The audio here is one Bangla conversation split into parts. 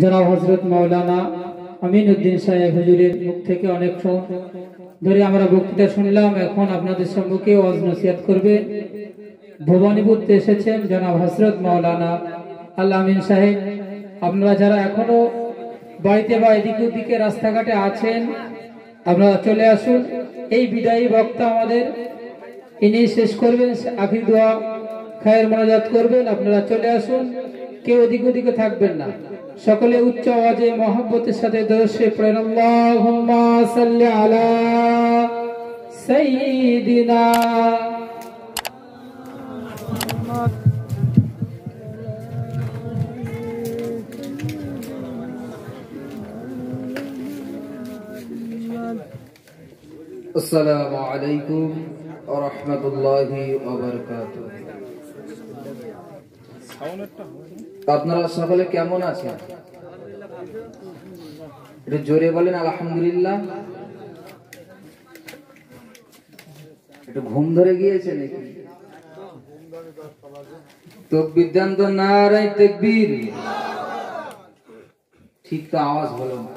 জনাব হজরত মৌলানা আমিন উদ্দিন সাহেব হুজুরের মুখ থেকে অনেক ধরে আমরা বক্তৃতা শুনলাম এখন আপনাদের সম্মুখে ওয়াজ নসিহাত করবে ভবানীপুরতে এসেছেন জনাব হজরত মৌলানা আল্লাহ আমিন সাহেব আপনারা যারা এখনো বাড়িতে বা এদিকে ওদিকে রাস্তাঘাটে আছেন আপনারা চলে আসুন এই বিদায়ী বক্তা আমাদের ইনি শেষ করবেন আখির দোয়া খায়ের মনাজাত করবেন আপনারা চলে আসুন কেউ এদিক ওদিকে থাকবেন না সকলে উচ্চ আওয়াজে মহব্বতের সাথে দর্শে পড়েন আল্লাহুম্মা সাল্লি আলা السلام عليكم ورحمة الله وبركاته আপনারা সকলে কেমন আছেন একটু জোরে বলেন আলহামদুলিল্লাহ একটু ঘুম ধরে গিয়েছে নাকি ঠিক তো আওয়াজ হলো না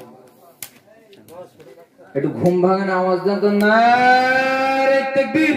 একটু ঘুম ভাঙেন আওয়াজ দেন তো নারাই তেকবির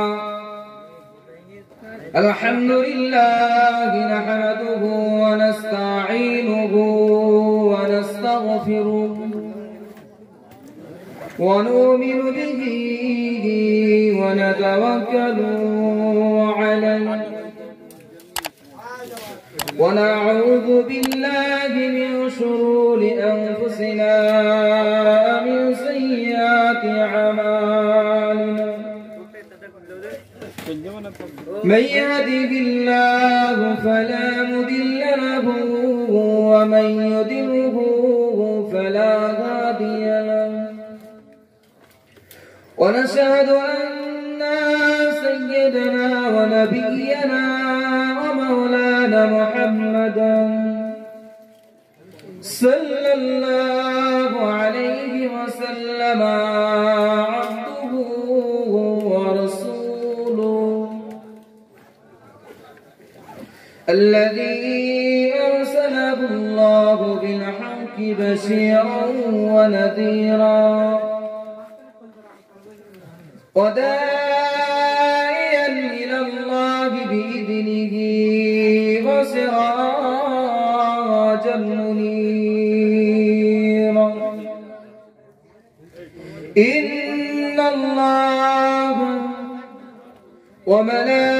الحمد لله نحمده ونستعينه ونستغفره ونؤمن به ونتوكل عليه ونعوذ بالله من شرور أنفسنا من سيئات أعمالنا من يهده الله فلا مدل له ومن يدله فلا هادي له ونشهد أن سيدنا ونبينا ومولانا محمدا صلى الله عليه وسلم الذي أرسله الله بالحق بشيرا ونذيرا وداعيا إلى الله بإذنه وسراجا منيرا إن الله وملائكته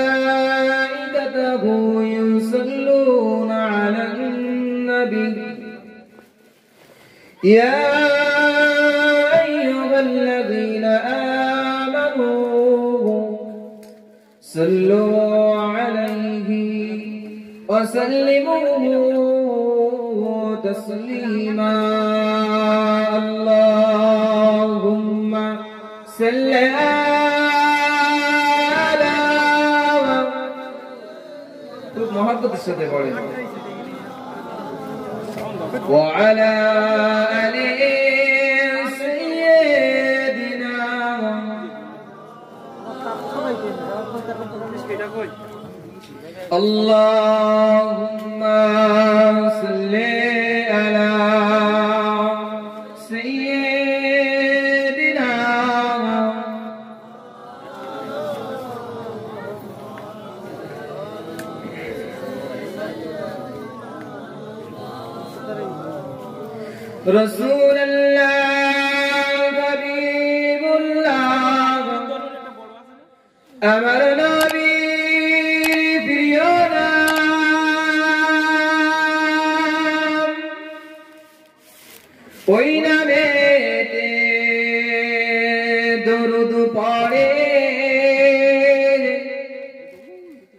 يا أيها الذين آمنوا صلوا عليه وسلموا تسليما اللهم صل على صلى الله عليه وسلم وعلى آل سيدنا اللهم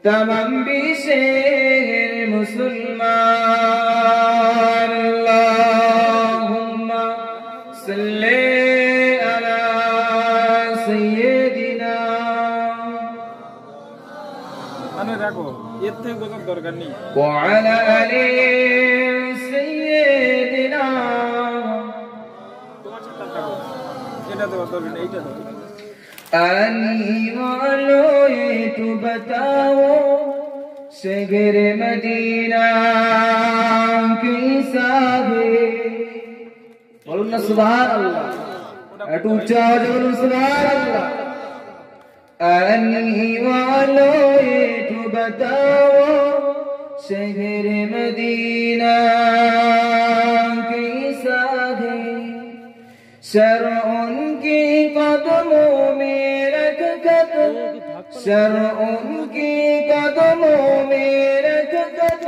তমাম বিশ্বের মুসলমান আল্লাহুম্মা সাল্লি আলা সাইয়্যিদিনা মানে রাখো এর থেকে কোনো দরকার নেই ওয়া আলা আলি সাইয়্যিদিনা তোমার সাথে এটা দেওয়া দরকার Segre Medina Kisabe Allah Subhanallah At Ucha Jal Subhanallah Anhi Walo Etu Batao Segre Medina Kisabe Sarun کی قدموں میں رکھ سر ان کی قدموں میں رکھ گد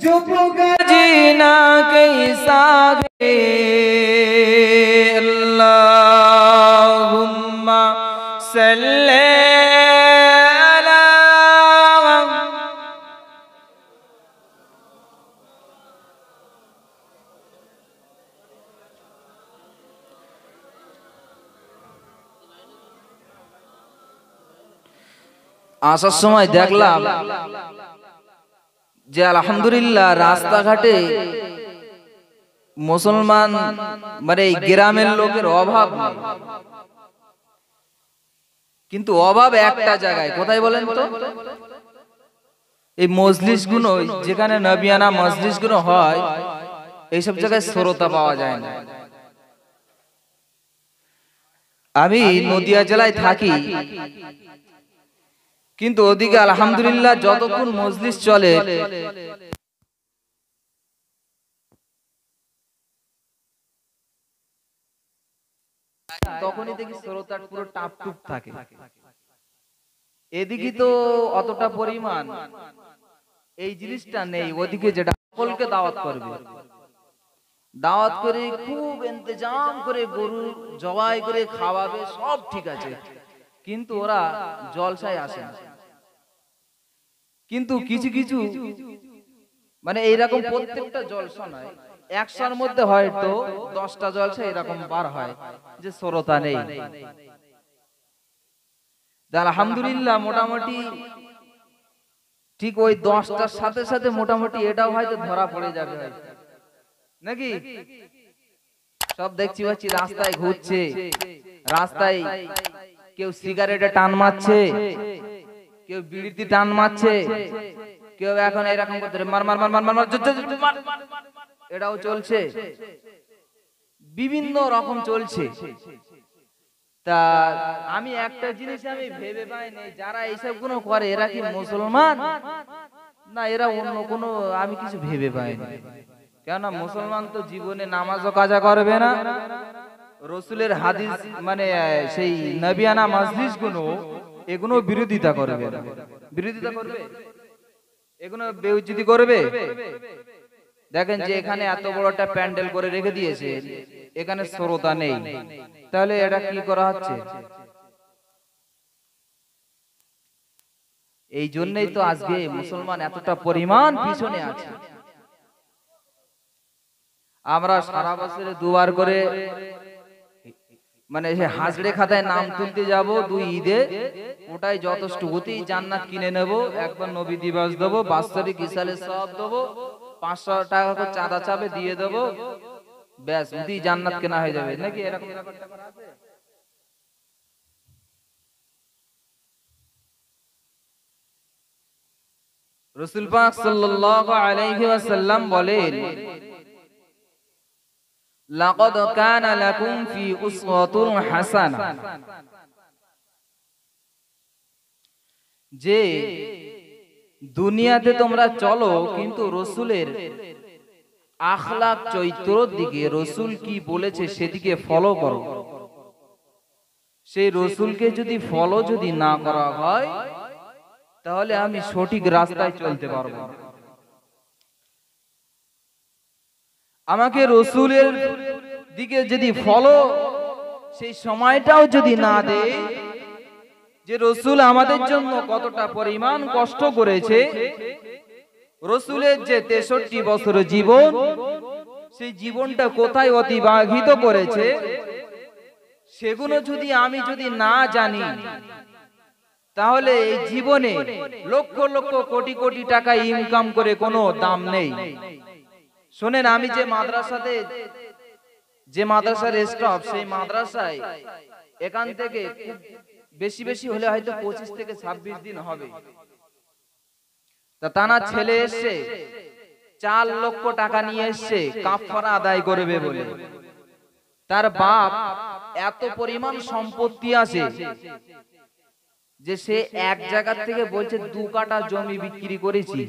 جھپ کر جینا کی ساگ اللہم سل আসার সময় দেখলাম যে আলহামদুলিল্লাহ রাস্তাঘাটে মুসলমান মানে এই গ্রামের লোকের অভাব কিন্তু অভাব একটা জায়গায় কোথায় বলেন তো এই মজলিস গুলো যেখানে নবিয়ানা মজলিস গুলো হয় এইসব জায়গায় শ্রোতা পাওয়া যায় না আমি নদিয়া জেলায় থাকি কিন্তু ওদিকে আলহামদুলিল্লাহ যতক্ষণ মজলিস চলে তখনই দেখি শ্রোতার পুরো টাপ টুপ থাকে এদিকে তো অতটা পরিমাণ এই জিনিসটা নেই ওদিকে যেটা সকলকে দাওয়াত করবে দাওয়াত করে খুব ইন্তজাম করে গরু জবাই করে খাওয়াবে সব ঠিক আছে কিন্তু ওরা জলসায় আসে না কিন্তু কিছু কিছু মানে এইরকম প্রত্যেকটা জলসা নয় একশোর মধ্যে হয়তো দশটা জলসা এরকম বার হয় যে সরতা নেই আলহামদুলিল্লাহ মোটামুটি ঠিক ওই দশটার সাথে সাথে মোটামুটি এটাও হয়তো ধরা পড়ে যাবে নাকি সব দেখছি পাচ্ছি রাস্তায় ঘুরছে রাস্তায় কেউ সিগারেটে টান মারছে কেউ বিড়িতে টান মারছে কেউ এখন এরকম করতে মার মার মার মার মার এটাও চলছে বিভিন্ন রকম চলছে তা আমি একটা জিনিস আমি ভেবে পাইনি যারা এইসব গুলো করে এরা কি মুসলমান না এরা অন্য কোনো আমি কিছু ভেবে পাইনি কেননা মুসলমান তো জীবনে নামাজও কাজা করবে না রসুলের হাদিস মানে সেই নবিয়ানা মাসদিস গুলো এগুলো বিরোধিতা করবে বিরোধিতা করবে এগুলো বেউচিতি করবে দেখেন যে এখানে এত বড় একটা প্যান্ডেল করে রেখে দিয়েছে এখানে শ্রোতা নেই তাহলে এটা কি করা হচ্ছে এই জন্যই তো আজকে মুসলমান এতটা পরিমাণ পিছনে আছে আমরা সারা বছরে দুবার করে মানে সে মানে হাজড়ে খাতায় নাম তুলতে যাব দুই ঈদে ওটাই যথেষ্ট হতেই জান্নাত কিনে নেব একবার নবী দিবাস দেব বাস্তবিক ইসালে সব দেব পাঁচশো টাকা চাঁদা চাপে দিয়ে দেব ব্যাস ওতেই জান্নাত কেনা হয়ে যাবে নাকি এরকম রসুল পাক সাল্লাল্লাহু আলাইহি ওয়াসাল্লাম বলেন লাকদ কানা লাকুম ফি উসওয়াতুন হাসানা যে দুনিয়াতে তোমরা চলো কিন্তু রসুলের আখলাক চৈত্রর দিকে রসুল কি বলেছে সেদিকে ফলো করো সেই রসুলকে যদি ফলো যদি না করা হয় তাহলে আমি সঠিক রাস্তায় চলতে পারবো না আমাকে রসুলের দিকে যদি ফলো সেই সময়টাও যদি না দেয় যে রসুল আমাদের জন্য কতটা পরিমাণ কষ্ট করেছে রসুলের যে তেষট্টি বছর জীবন সেই জীবনটা কোথায় অতিবাহিত করেছে সেগুলো যদি আমি যদি না জানি তাহলে এই জীবনে লক্ষ লক্ষ কোটি কোটি টাকা ইনকাম করে কোনো দাম নেই শোনেন আমি যে মাদ্রাসাতে যে মাদ্রাসার রেস্টপ সেই মাদ্রাসায় এখান থেকে বেশি বেশি হলে হয়তো পঁচিশ থেকে ছাব্বিশ দিন হবে তা তানা ছেলে এসে চার লক্ষ টাকা নিয়ে এসছে কাফারা আদায় করবে বলে তার বাপ এত পরিমাণ সম্পত্তি আছে যে সে এক জায়গা থেকে বলছে দু কাটা জমি বিক্রি করেছি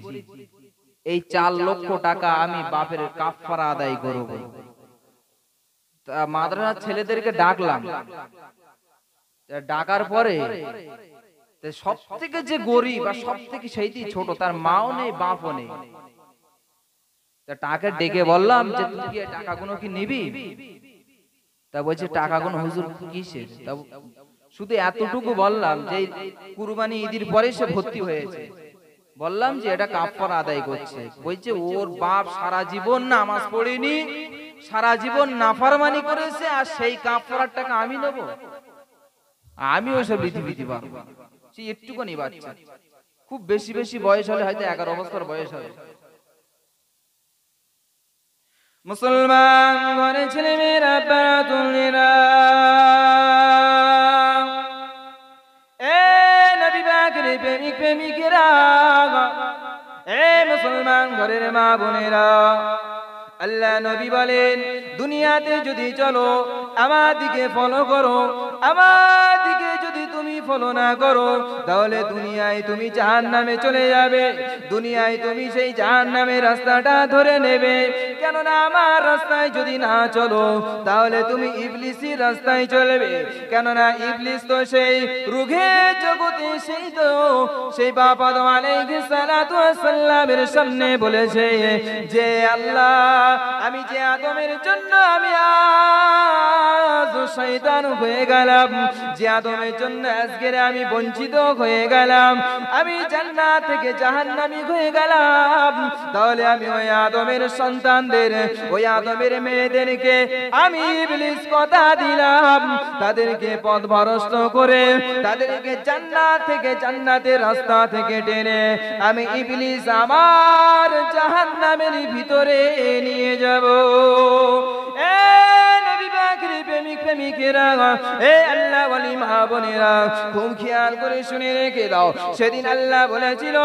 এই চার লক্ষ টাকা আমি বাপের কাফারা আদায় করব মাদ্রাসার ছেলেদেরকে ডাকলাম ডাকার পরে সব থেকে যে গরিব আর সব থেকে সেইটি ছোট তার মাও নেই বাপও নেই টাকা ডেকে বললাম যে তুই কি টাকাগুলো কি নিবি তা বলছে টাকাগুলো হুজুর কিসের তা শুধু এতটুকু বললাম যে কুরবানি ঈদের পরে সে ভর্তি হয়েছে বললাম যে এটা কাপড় আদায় করছে বলছে ওর বাপ সারা জীবন নামাজ পড়িনি সারা জীবন নাফারমানি করেছে আর সেই কাপড়ার টাকা আমি নেবো আমি ওইসব রীতিবিধি পারব সে একটুখানি বাচ্চা খুব বেশি বেশি বয়স হলে হয়তো এগারো বছর বয়স হবে মুসলমান ঘরে ছেলে মেয়েরা বেড়া তুলিরা এ নবী বাগরে প্রেমিক প্রেমিকেরা মুসলমান ঘরের মা বোনেরা আল্লাহ নবী বলেন দুনিয়াতে যদি চলো আমার দিকে ফলো করো আমার দিকে যদি তুমি ফলো না করো তাহলে দুনিয়ায় তুমি জাহান নামে চলে যাবে দুনিয়ায় তুমি সেই জাহান নামে রাস্তাটা ধরে নেবে কেননা আমার রাস্তায় যদি না চলো তাহলে তুমি ইবলিসি রাস্তায় চলবে কেননা ইবলিস তো সেই রুঘে জগতে সেই তো সেই বাবা সালামের সামনে বলেছে যে আল্লাহ আমি যে আদমের জন্য আমি আজ শয়তান হয়ে গেলাম যে আদমের জন্য আজকের আমি বঞ্চিত হয়ে গেলাম আমি জান্নাত থেকে জাহান্নামি হয়ে গেলাম তাহলে আমি ওই আদমের সন্তানদের ওই আদমের মেয়েদেরকে আমি ইবলিস কথা দিলাম তাদেরকে পথ ভরস্ত করে তাদেরকে জান্নাত থেকে জান্নাতের রাস্তা থেকে টেনে আমি ইবলিস আমার জাহান্নামের ভিতরে নিয়ে যাব করে শুনে দাও সেদিন আল্লাহ বলেছিল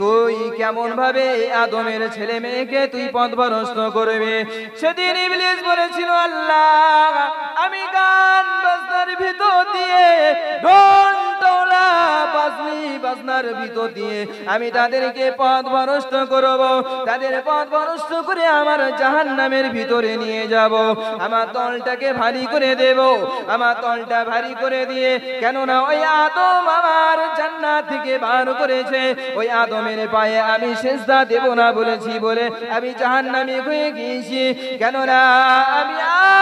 তুই কেমন ভাবে আদমের ছেলে মেয়েকে তুই বরস্ত করবি সেদিন ইবলিস বলেছিল আল্লাহ আমি গান ভিতর দিয়ে বাজনি বাজনার ভিতর দিয়ে আমি তাদেরকে পথ ভরষ্ট করব তাদের পথ ভরষ্ট করে আমার জাহান নামের ভিতরে নিয়ে যাব আমার তলটাকে ভারী করে দেব আমার তলটা ভারী করে দিয়ে কেননা ওই আদম আমার জান্নাত থেকে বার করেছে ওই আদমের পায়ে আমি সেজদা দেব না বলেছি বলে আমি জাহান নামে হয়ে গিয়েছি কেননা আমি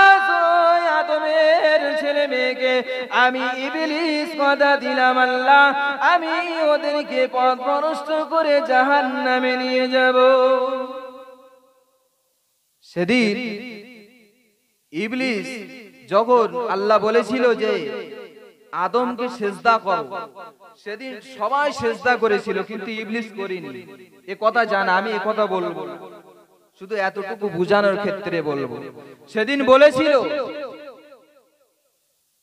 আজ আদমের ছেলে মেয়েকে আমি ইবলিস কথা দিলাম আল্লাহ আমি ওদেরকে পথ প্রনষ্ট করে জাহান নামে নিয়ে যাব সেদিন ইবলিস যখন আল্লাহ বলেছিল যে আদমকে সেজদা করো সেদিন সবাই সেজদা করেছিল কিন্তু ইবলিস করিনি এ কথা জানা আমি এ কথা বলবো শুধু এতটুকু বুঝানোর ক্ষেত্রে বলবো সেদিন বলেছিল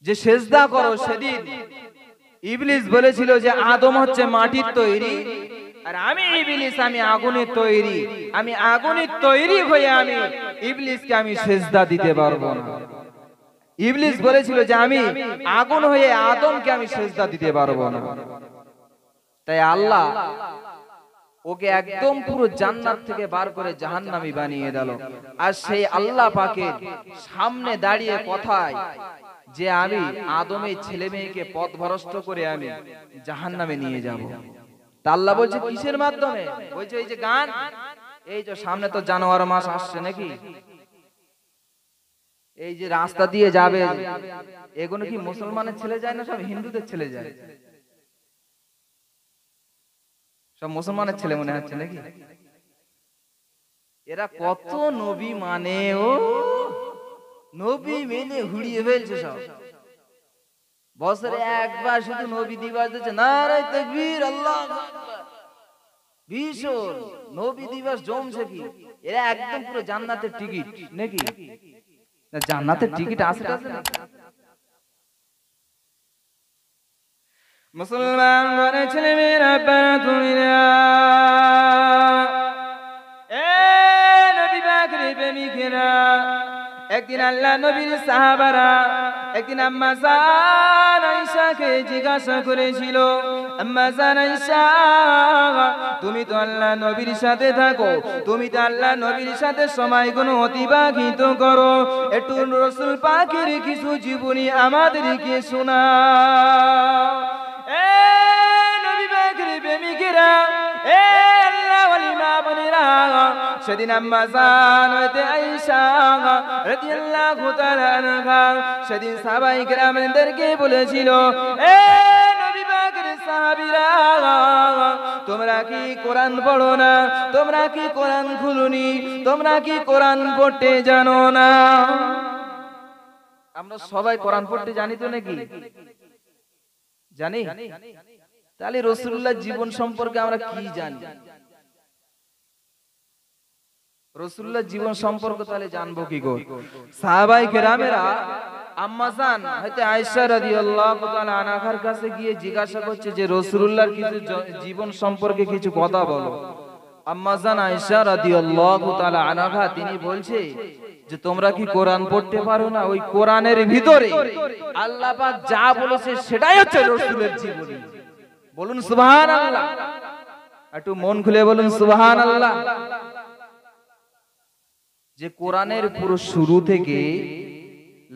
যে সেজদা করো সেদিন ইবলিস বলেছিল যে আদম হচ্ছে মাটির তৈরি আর আমি ইবলিস আমি আগুনের তৈরি আমি আগুনের তৈরি হয়ে আমি ইবলিসকে আমি সেজদা দিতে পারবো না ইবলিস বলেছিল যে আমি আগুন হয়ে আদমকে আমি সেজদা দিতে পারবো না তাই আল্লাহ ওকে একদম পুরো জান্নাত থেকে বার করে জাহান্নামি বানিয়ে দিল আর সেই আল্লাহ পাকে সামনে দাঁড়িয়ে কথায় যে আমি আদমে ছেলে মেয়েকে পথ ভরস্ত করে আমি জাহান নামে নিয়ে যাব তাল্লা বলছে কিসের মাধ্যমে বলছে এই যে গান এই যে সামনে তো জানুয়ার মাস আসছে নাকি এই যে রাস্তা দিয়ে যাবে এগুলো কি মুসলমানের ছেলে যায় না সব হিন্দুদের ছেলে যায় সব মুসলমানের ছেলে মনে হচ্ছে নাকি এরা কত নবী মানে ও নবী মেনে হুড়িয়ে ফেলছে সব বছরে একবার শুধু নবী দিবস দিচ্ছে নারায় তকবীর আল্লাহ ভীষণ নবী দিবস জমছে কি এরা একদম পুরো জান্নাতের টিকিট নাকি জান্নাতের টিকিট আছে আসতে মুসলমান ঘরে ছেলে মেয়েরা প্যারা তুলিরা একদিন আল্লাহ নবীর সাহাবারা একদিন আম্মা জান আয়েশাকে জিজ্ঞাসা করেছিল আম্মা জান আয়েশা তুমি তো আল্লাহ নবীর সাথে থাকো তুমি তো আল্লাহ নবীর সাথে সময় কোনো অতিবাহিত করো একটু রসুল পাখির কিছু জীবনী আমাদেরকে শোনা এ সেদিন আম্মা জান হইতে আইসা রাদিয়াল্লাহু তাআলা আনহা সেদিন সাহাবাই کرامদেরকে বলেছিল এ নবী পাকের সাহাবীরা তোমরা কি কোরআন পড়ো না তোমরা কি কোরআন খুলুনি তোমরা কি কোরআন পড়তে জানো না আমরা সবাই কোরআন পড়তে জানি তো নাকি জানি তাহলে রসুল্লাহ জীবন সম্পর্কে আমরা কি জানি রসুল্লাহ জীবন সম্পর্ক তাহলে জানবো কি গো সাহাবাই কেরামেরা আম্মাজান হয়তো আয়েশা রাদিয়াল্লাহু তাআলা আনাহার কাছে গিয়ে জিজ্ঞাসা করছে যে রাসূলুল্লাহর কিছু জীবন সম্পর্কে কিছু কথা বলো আম্মাজান আয়েশা রাদিয়াল্লাহু তাআলা আনাহা তিনি বলছে যে তোমরা কি কোরআন পড়তে পারো না ওই কোরআনের ভিতরে আল্লাহ যা বলেছে সেটাই হচ্ছে রাসূলের জীবনী বলুন সুবহানাল্লাহ একটু মন খুলে বলুন আল্লাহ যে কোরআনের পুরো শুরু থেকে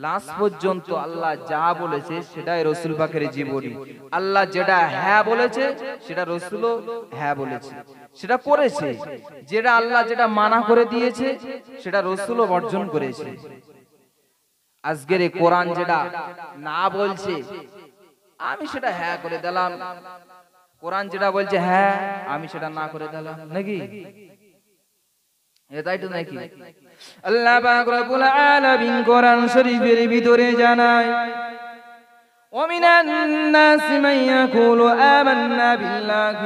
লাস্ট পর্যন্ত আল্লাহ যা বলেছে সেটাই রসুল পাখের জীবনী আল্লাহ যেটা হ্যাঁ বলেছে সেটা রসুলও হ্যাঁ বলেছে সেটা করেছে যেটা আল্লাহ যেটা মানা করে দিয়েছে সেটা রসুলও বর্জন করেছে আজকের এই কোরআন যেটা না বলছে আমি সেটা হ্যাঁ করে দিলাম কোরআন যেটা বলছে হ্যাঁ আমি সেটা না করে দিলাম নাকি এটাই তো নাকি আল্লাহ পাক রব্বুল আলামিন কোরআন শরীফের ভিতরে জানায় ومن الناس من يقول آمنا بالله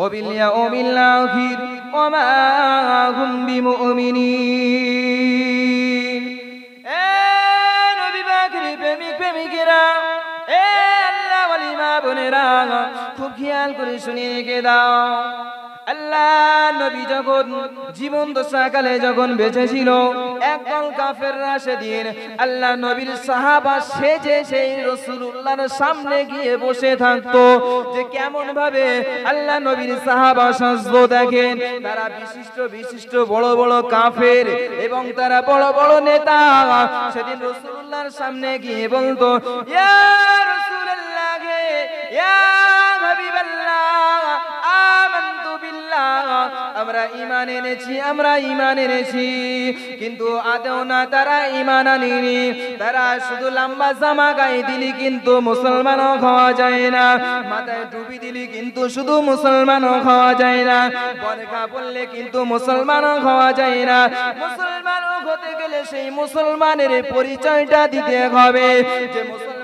وباليوم الآخر وما هم بمؤمنين نبي باكر প্রেমিক প্রেমিকেরা এ আল্লাহ ওয়ালি মা বোনেরা খুব খেয়াল করে শুনিয়ে রেখে দাও আল্লাহ নবী যখন যখন কাফেররা সেদিন আল্লাহ নবীর সাহাবা সেজে সেই সামনে গিয়ে বসে থাকতো যে আল্লাহ দেখেন তারা বিশিষ্ট বিশিষ্ট বড় বড় কাফের এবং তারা বড় বড় নেতা সেদিন রসুল্লাহর সামনে গিয়ে বলতো ইয়া আলহামদুলিল্লাহ আমরা ইমান এনেছি আমরা ইমান এনেছি কিন্তু আদেও না তারা ইমান আনিনি তারা শুধু লম্বা জামা গায়ে দিলি কিন্তু মুসলমানও খাওয়া যায় না মাথায় ডুবি দিলি কিন্তু শুধু মুসলমানও খাওয়া যায় না বরখা পড়লে কিন্তু মুসলমানও খাওয়া যায় না মুসলমানও হতে গেলে সেই মুসলমানের পরিচয়টা দিতে হবে যে মুসলমান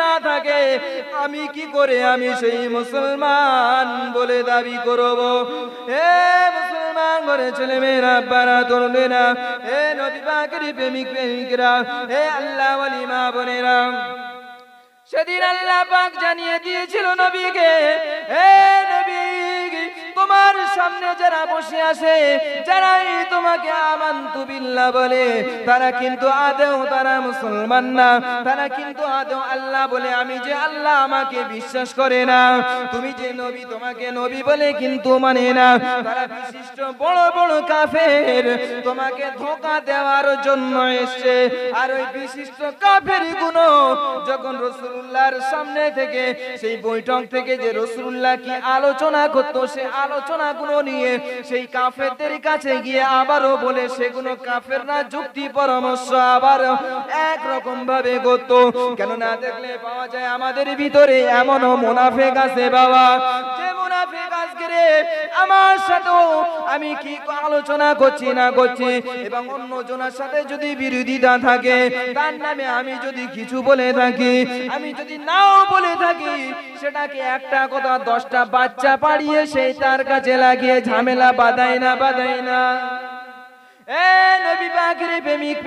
না থাকে আমি কি করে আমি সেই মুসলমান বলে দাবি করব হে মুসলমান ঘরে ছেলে মেয়েরা বারা তরুণে না হে নদী পাকের প্রেমিক প্রেমিকরা হে আল্লাহ মা বোনেরা সেদিন আল্লাহ পাক জানিয়ে দিয়েছিল নবীকে হে তোমার সামনে যারা বসে আছে যারাই তোমাকে আমান্তু বিল্লাহ বলে তারা কিন্তু আদেও তারা মুসলমান না তারা কিন্তু আদেও আল্লাহ বলে আমি যে আল্লাহ আমাকে বিশ্বাস করে না তুমি যে নবী তোমাকে নবী বলে কিন্তু মানে না তারা বিশিষ্ট বড় বড় কাফের তোমাকে ধোকা দেওয়ার জন্য এসছে আর ওই বিশিষ্ট কাফের গুণ যখন রসুল্লাহর সামনে থেকে সেই বৈঠক থেকে যে রসুল্লাহ কি আলোচনা করতো সে আলোচনাগুলো নিয়ে সেই কাফেরদের কাছে গিয়ে আবারও বলে সেগুলো কাফের না যুক্তি পরামর্শ আবার একরকম ভাবে করত কেননা দেখলে পাওয়া যায় আমাদের ভিতরে এমনও মুনাফেক আছে বাবা আমার সাথেও আমি কি আলোচনা করছি না করছি এবং অন্য জনের সাথে যদি বিরোধিতা থাকে তার নামে আমি যদি কিছু বলে থাকি আমি যদি নাও বলে থাকি সেটাকে একটা কথা দশটা বাচ্চা পাড়িয়ে সেই তার কাছে লাগিয়ে ঝামেলা বাদাই না বাদাই না আল্লাহ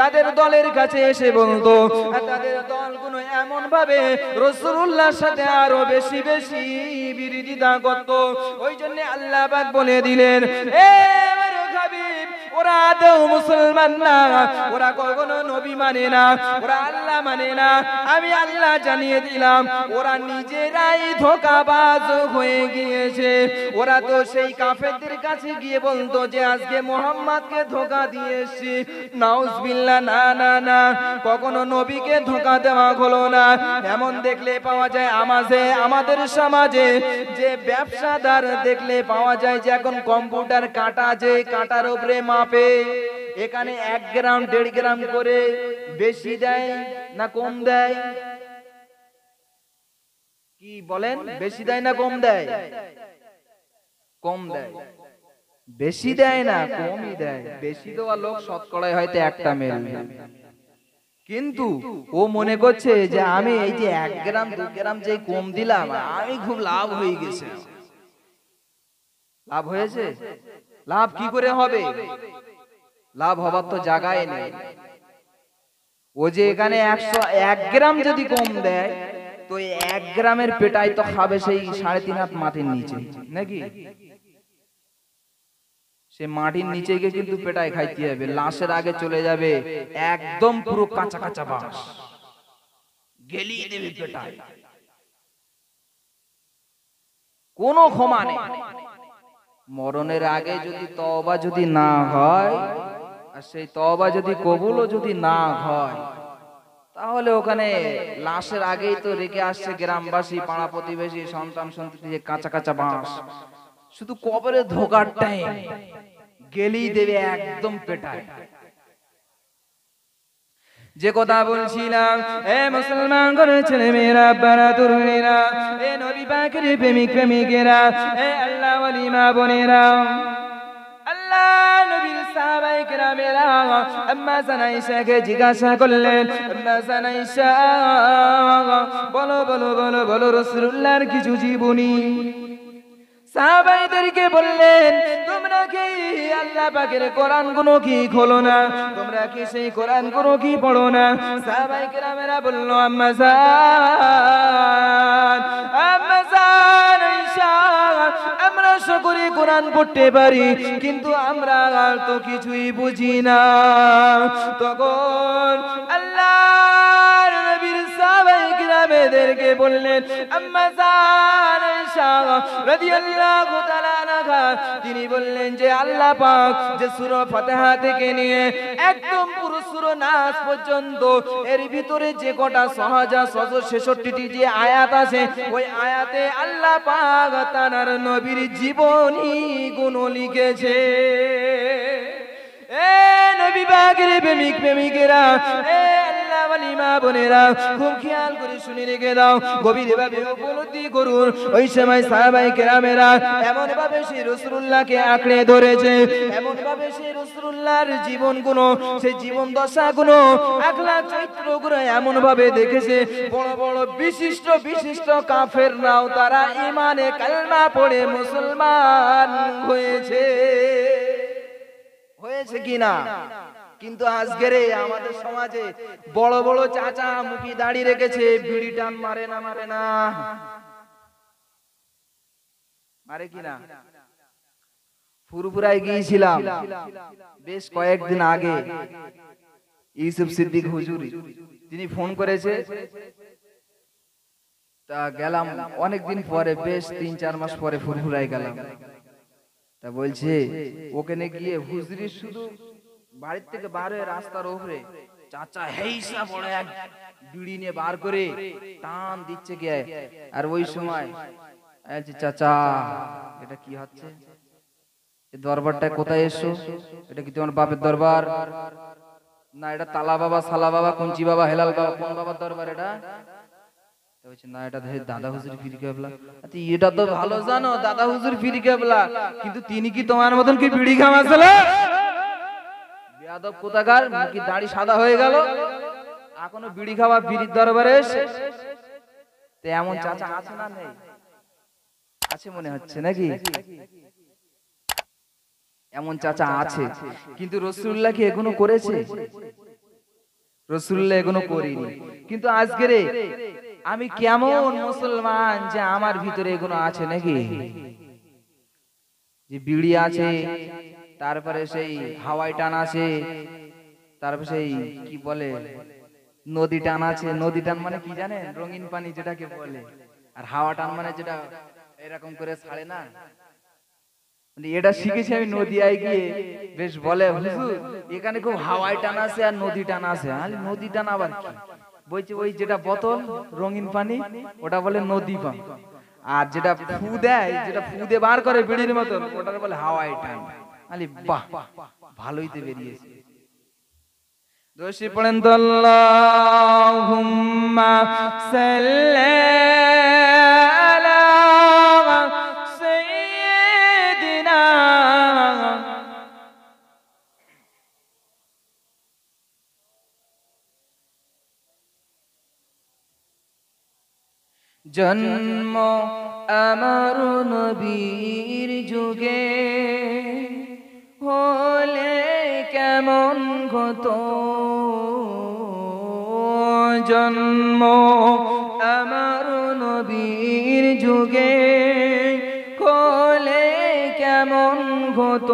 তাদের দলের কাছে এসে তাদের এমন ভাবে আরো বেশি বেশি বিরোধিতা করতো ওই জন্য আল্লাহ বলে দিলেন এ ওরা আদৌ মুসলমান না ওরা কখনো নবী মানে না ওরা আল্লাহ মানে না আমি আল্লাহ জানিয়ে দিলাম ওরা নিজেরাই ধোকাবাজ হয়ে গিয়েছে ওরা তো সেই কাফেরদের কাছে গিয়ে বলতো যে আজকে মোহাম্মদকে ধোকা দিয়েছি নাউজবিল্লা না না না কখনো নবীকে ধোকা দেওয়া হলো না এমন দেখলে পাওয়া যায় আমাজে আমাদের সমাজে যে ব্যবসাদার দেখলে পাওয়া যায় যে এখন কম্পিউটার কাটা যে কাটার উপরে মা মাপে এখানে এক গ্রাম দেড় গ্রাম করে বেশি দেয় না কম দেয় কি বলেন বেশি দেয় না কম দেয় কম দেয় বেশি দেয় না কমই দেয় বেশি দেওয়া লোক শতকড়ায় হয়তো একটা মেল কিন্তু ও মনে করছে যে আমি এই যে এক গ্রাম দু গ্রাম যে কম দিলাম আমি খুব লাভ হয়ে গেছে লাভ হয়েছে লাভ কি করে হবে লাভ হবার তো জায়গায় নেই ও যে এখানে একশো এক গ্রাম যদি কম দেয় তো এক গ্রামের পেটাই তো খাবে সেই সাড়ে তিন হাত মাটির নিচে নাকি সে মাটির নিচে গিয়ে কিন্তু পেটায় খাইতে হবে লাশের আগে চলে যাবে একদম পুরো কাঁচা কাঁচা বাস গেলিয়ে দেবে পেটায় কোনো ক্ষমা নেই মরণের আগে যদি তবা যদি না হয় আর সেই তবা যদি কবুলও যদি না হয় তাহলে ওখানে লাশের আগেই তো রেখে আসছে গ্রামবাসী পাড়া প্রতিবেশী সন্তান সন্ততি যে কাঁচা কাঁচা বাঁশ শুধু কবরে ধোকার টাইম গেলেই দেবে একদম পেটায় যে কথা বলছিলাম এ মুসলমান করে ছেলে মেয়েরা বারা তরুণীরা এ নবী পাখির প্রেমিক প্রেমিকেরা এ আল্লাহ মা বোনেরা আল্লাহ আম্মা জিজ্ঞাসা করলেন বলো বলো বলো বলো রসুল্লার কিছু জীবনী সাহাবাইদেরকে বললেন তোমরা কি আল্লাহ পাকের কোরআন গুলো কি খোলো না তোমরা কি সেই কোরআন গুলো কি পড়ো না সাহাবাই কেরামেরা বললো আম্মা জান আম্মা আদর্শ করে কোরআন পড়তে পারি কিন্তু আমরা আর তো কিছুই বুঝি না তখন আল্লাহর নবীর সাহাবাই গ্রামেদেরকে বললেন আম্মা জান রাদিয়াল্লাহু তাআলা আনহা তিনি বললেন যে আল্লাহ পাক যে সূরা ফাতিহা থেকে নিয়ে একদম পুরো সূরা নাস পর্যন্ত এর ভিতরে যে কটা সহজা সহজ ছেষট্টিটি যে আয়াত আছে ওই আয়াতে আল্লাহ পাক তানার নবীর জি জীবনী গুণ লিখেছে এ নবী বাগের প্রেমিক প্রেমিকেরা এ আমার বোনেরা খুব খেয়াল করে শুনে রেখে দাও গভীরভাবে উপলব্ধি করুন ওই সময় সাহাবাই কেরামেরা এমন ভাবে সে রসুল্লাহকে আঁকড়ে ধরেছে এমন ভাবে সে রসুল্লাহর জীবন গুলো সে জীবন দশা গুলো আখলা চৈত্র গুলো এমন ভাবে দেখেছে বড় বড় বিশিষ্ট বিশিষ্ট কাফের নাও তারা ইমানে কালমা পড়ে মুসলমান হয়েছে হয়েছে কিনা কিন্তু আজকের আমাদের সমাজে বড় বড় চাচা মুখি দাঁড়িয়ে রেখেছে বিড়ি টান মারে না মারে না মারে কিনা ফুরফুরায় গিয়েছিলাম বেশ কয়েকদিন আগে ইউসুফ সিদ্দিক হুজুর তিনি ফোন করেছে তা গেলাম অনেকদিন পরে বেশ তিন চার মাস পরে ফুরফুরায় গেলাম তা বলছে ওখানে গিয়ে হুজুরি শুধু বাড়ির থেকে বার হয়ে রাস্তার ওপরে চাচা হেইসা বড় এক বিড়ি নিয়ে বার করে টান দিচ্ছে কে আর ওই সময় চাচা এটা কি হচ্ছে দরবারটা কোথায় এসো এটা কি তোমার বাপের দরবার না এটা তালা বাবা সালা বাবা কুঞ্চি বাবা হেলাল বাবা কোন বাবার দরবার এটা না এটা দাদা হুজুর ফিরি আচ্ছা, এটা তো ভালো জানো দাদা হুজুর ফিরি কেবলা কিন্তু তিনি কি তোমার মতন কি বিড়ি খাওয়া যাদব কোথাকার মুখি দাড়ি সাদা হয়ে গেল এখনো বিড়ি খাওয়া বিড়ির দরবারে এমন চাচা আছে না নেই আছে মনে হচ্ছে নাকি এমন চাচা আছে কিন্তু রসুল্লাহ কি এগুলো করেছে রসুল্লাহ এগুলো করিনি কিন্তু আজকের আমি কেমন মুসলমান যে আমার ভিতরে এগুলো আছে নাকি যে বিড়ি আছে তারপরে সেই হাওয়াই টান আছে তারপরে সেই কি বলে নদী টান আছে নদী টান মানে কি মানে জানে রঙিন পানি যেটাকে বলে আর হাওয়া টান মানে, মানে যেটা এরকম করে ছাড়ে না মানে এটা শিখেছি আমি নদিয়ায় গিয়ে বেশ বলে এখানে খুব হাওয়াই টান আছে আর নদী টান আছে নদী টান আবার বলছি বলছে ওই যেটা বোতল রঙিন পানি ওটা বলে নদী পানি আর যেটা ফু দেয় যেটা ফু দিয়ে বার করে বিড়ির মতন ওটা বলে হাওয়াই টান আলি বাহ ভালোই তো বেরিয়েছে দোষী পড়েন জন্ম আমার নবীর যুগে হলে কেমন গত জন্ম আমার নবীর যুগে কলে কেমন গত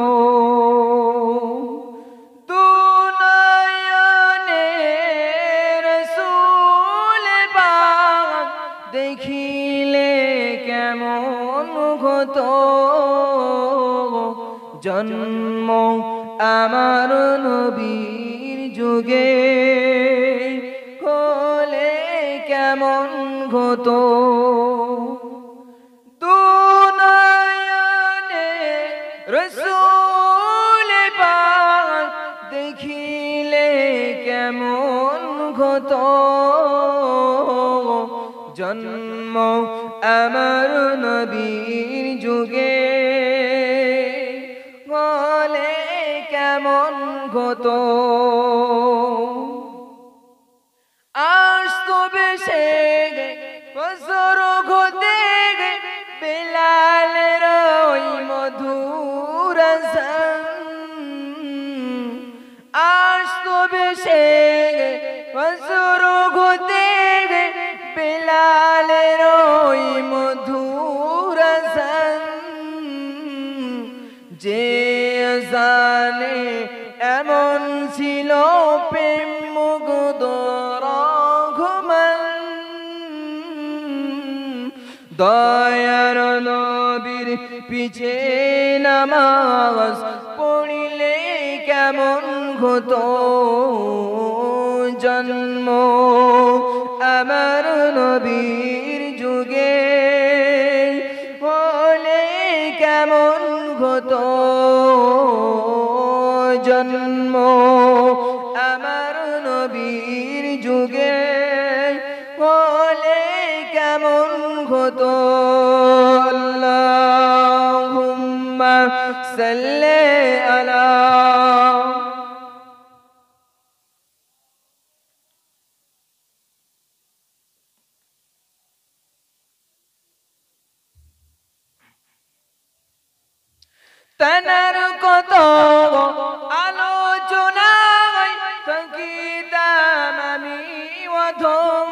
দেখিলে কেমন গত জন্ম আমার নবীর যুগে হলে কেমন ঘতো মতো আসতো বেশে ফসর ঘতে বেলাল রই মধুর আসতো বেশে ফসর ঘতে বেলাল রই মধুর যে জানে কেমন ছিল প্রেম মুগুদ রঘুমান দয়ার নবীর পিছে নামাজ পড়িলে কেমন হতো জন্ম আমার নবীর যুগে হলে কেমন হতো جنة তেনার কত আলোচনায় থাকিতাম আমি অধম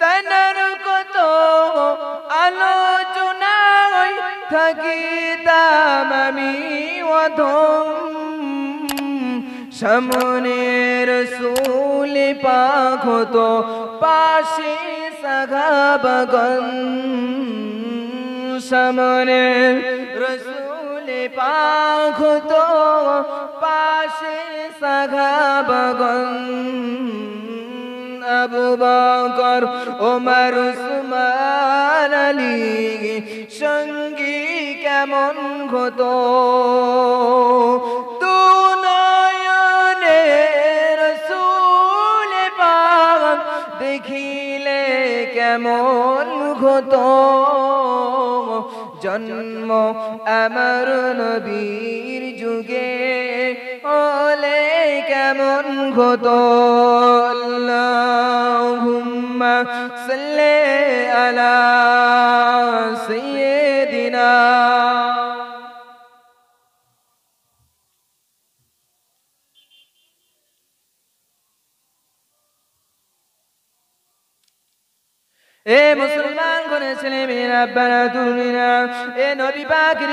তেনার কত আলোচনায় থাকিতাম আমি অধম সামনের সুলে পাখত পাশে সাঘাবগন সামনে রসুল পাখ তো পাশে সাঘাবগন আবু বকর ওমর উসমান আলী সঙ্গী কেমন ঘত দেখিলে কেমন ঘত জন্ম আমার নবীর যুগে ওলে কেমন হতো আল্লাহুম্মা সাল্লি আলা সাইয়্যিদিনা এ মুসলমান করেছিলেন রাব্বানা তুমিনা এ নবী পাকের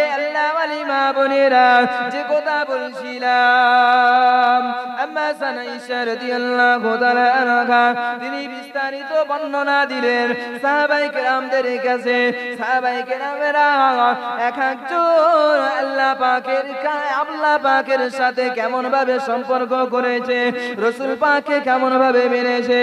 এ আল্লাহ আলী মা বোনেরা যে কথা বলছিলাম আম্মা সানাইশা রাদিয়াল্লাহু তাআলা আনহা তিনি বিস্তারিত বর্ণনা দিলেন সাহাবাই کرامদের কাছে সাহাবাই کرامরা এক একজন আল্লাহ পাকের আল্লাহ পাকের সাথে কেমন ভাবে সম্পর্ক করেছে রসুল পাককে কেমন ভাবে মেনেছে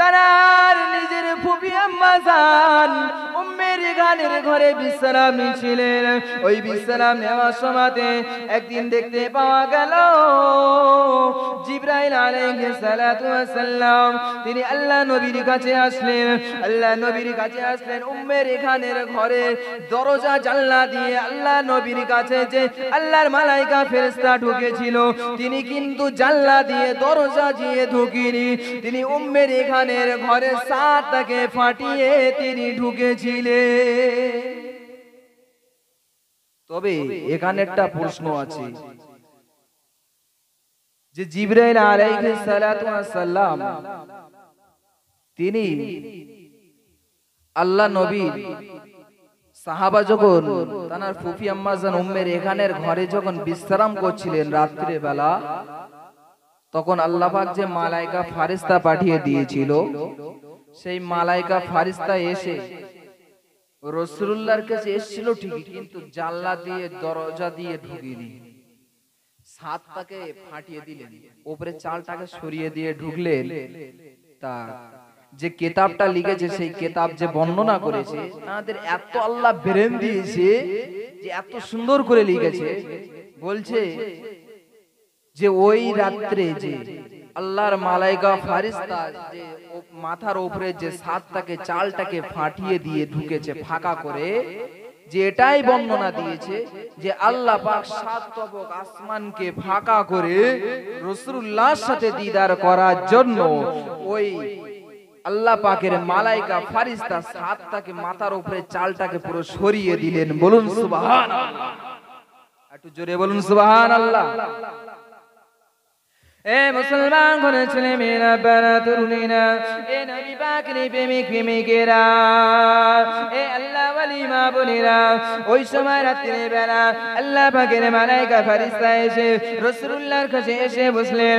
তারার নিজের ফুবি আম্মা জান উম্মের গানের ঘরে বিশ্রাম ছিলেন ওই বিশ্রাম নেওয়ার সময় একদিন দেখতে পাওয়া গেল জিব্রাইল আলাইহিস সালাতু ওয়াসাল্লাম তিনি আল্লাহ নবীর কাছে আসলেন আল্লাহ নবীর কাছে আসলেন উম্মের গানের ঘরে দরজা জানলা দিয়ে আল্লাহ নবীর কাছে যে আল্লাহর মালাইকা ফেরেশতা ঢুকেছিল তিনি কিন্তু জানলা দিয়ে দরজা দিয়ে ঢুকিনি তিনি উম্মের এখানে ইমানের ঘরে সাতকে ফাটিয়ে তিনি ঢুকেছিলেন তবে এখানে একটা প্রশ্ন আছে যে জিব্রাইল আলাইহিস সালাতু সাল্লাম তিনি আল্লাহ নবী সাহাবা যখন তানার ফুফি আম্মাজান উম্মের এখানের ঘরে যখন বিশ্রাম করছিলেন রাত্রে বেলা তখন আল্লাহাক যে মালাইকা ফারিস্তা পাঠিয়ে দিয়েছিল সেই মালাইকা ফারিস্তা এসে রসুল্লাহর কাছে এসেছিল ঠিক কিন্তু জাল্লা দিয়ে দরজা দিয়ে ঢুকিয়ে দিয়ে সাতটাকে ফাটিয়ে দিলেন ওপরে চালটাকে সরিয়ে দিয়ে ঢুকলে তা যে কেতাবটা লিখেছে সেই কেতাব যে বর্ণনা করেছে তাদের এত আল্লাহ ব্রেন দিয়েছে যে এত সুন্দর করে লিখেছে বলছে যে ওই রাত্রে যে আল্লাহর মালাইগা ফারিস্তা যে মাথার উপরে যে সাতটাকে চালটাকে ফাটিয়ে দিয়ে ঢুকেছে ফাঁকা করে যে এটাই বর্ণনা দিয়েছে যে আল্লাহ পাক সাত তবক আসমানকে ফাঁকা করে রসুল্লাহর সাথে দিদার করার জন্য ওই আল্লাহ পাকের মালাইকা ফারিস্তা সাতটাকে মাথার উপরে চালটাকে পুরো সরিয়ে দিলেন বলুন সুবাহান একটু জোরে বলুন সুবাহান আল্লাহ এ মুসলমান ঘরে ছেলে মেয়েরা বেড়া তরুণীরা এ নবী পাকরি প্রেমিক প্রেমিকেরা এ আল্লাহ বলি মা বোনেরা ওই সময় রাত্রে বেলা আল্লাহ পাকের মালাইকা ফারিস্তা এসে রসুল্লাহর কাছে এসে বসলেন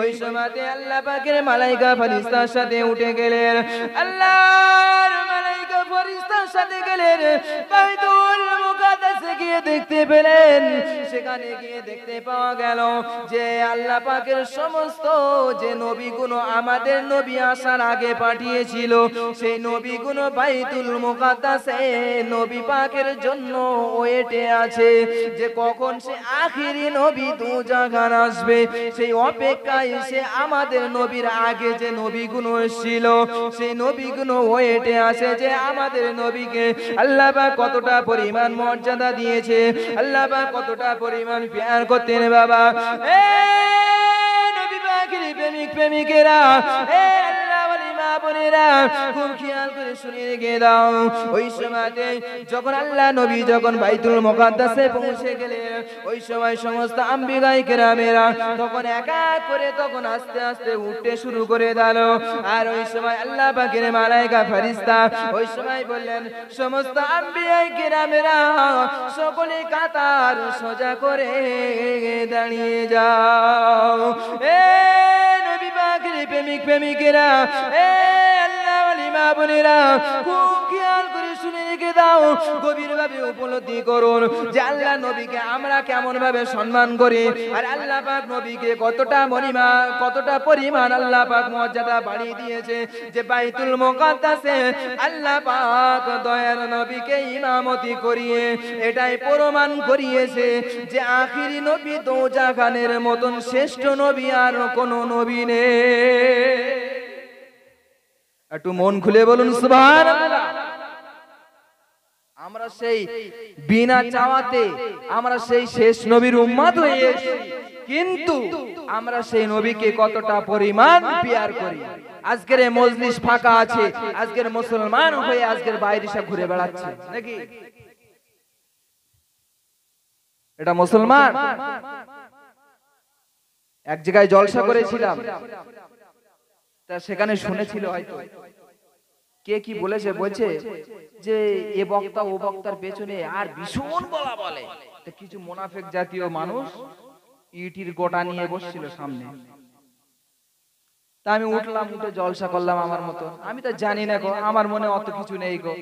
ওই সময়তে আল্লাহ পাখির মালাইকা ফরিস্তার সাথে উঠে গেলেন আল্লাহ মালাইকা ফরিস্তার সাথে গেলেন যে নবীগুলো আমাদের নবী আসার আগে পাঠিয়েছিল সেই নবীগুলো নবী পাকের জন্য ওয়েটে আছে যে কখন সে আখিরি নবী দু জাগান আসবে সেই অপেক্ষায় সে আমাদের নবীর আগে যে নবীগুলো ছিল সেই নবীগুলো ওয়েটে আসে যে আমাদের নবীকে আল্লাহ বা কতটা পরিমাণ মর্যাদা দিয়েছে আল্লাহ বা কতটা পরিমাণ প্যার করতেন বাবা পাখির প্রেমিক প্রেমিকেরা বোনেরা খুব খেয়াল করে দাও ওই সময়তে যখন আল্লাহ নবী যখন বাইতুল মোকাদ্দাসে পৌঁছে গেলে ওই সময় সমস্ত আম্বিগাই কেরামেরা তখন একা করে তখন আস্তে আস্তে উঠতে শুরু করে দিল আর ওই সময় আল্লাহ পাকের মালাইকা ফারিস্তা ওই সময় বললেন সমস্ত আম্বিগাই কেরামেরা সকলে কাতার সোজা করে দাঁড়িয়ে যাও Nabi Pakri Pemik Pemikira Ey Allah Vali Mabunira Kuh খেয়াল করে শুনে রেখে দাও গভীর ভাবে উপলব্ধি করুন যে আল্লাহ নবীকে আমরা কেমন ভাবে সম্মান করি আর আল্লাহ পাক নবীকে কতটা মরিমা কতটা পরিমাণ আল্লাহ পাক মর্যাদা বাড়িয়ে দিয়েছে যে বাইতুল মোকাদ্দাসে আল্লাহ পাক দয়ার নবীকে ইমামতি করিয়ে এটাই প্রমাণ করিয়েছে যে আখিরি নবী দৌজাখানের মতন শ্রেষ্ঠ নবী আর কোনো নবী নেই একটু মন খুলে বলুন সুবহানাল্লাহ আমরা সেই বিনা চাওয়াতে আমরা সেই শেষ নবীর উম্মাদ হয়ে কিন্তু আমরা সেই নবীকে কতটা পরিমাণ পিয়ার করি আজকের এই মজলিস ফাঁকা আছে আজকের মুসলমান হয়ে আজকের বাইরে সব ঘুরে বেড়াচ্ছে নাকি এটা মুসলমান এক জায়গায় জলসা করেছিলাম তা সেখানে শুনেছিল হয়তো কে কি বলেছে বলছে যে এ বক্তা ও বক্তার পেছনে আর ভীষণ বলা বলে কিছু মোনাফেক জাতীয় মানুষ ইটির গোটা নিয়ে বসছিল সামনে আমি উঠলাম উঠে জলসা করলাম আমার মতো আমি তো জানি না গো আমার মনে অত কিছু নেই গো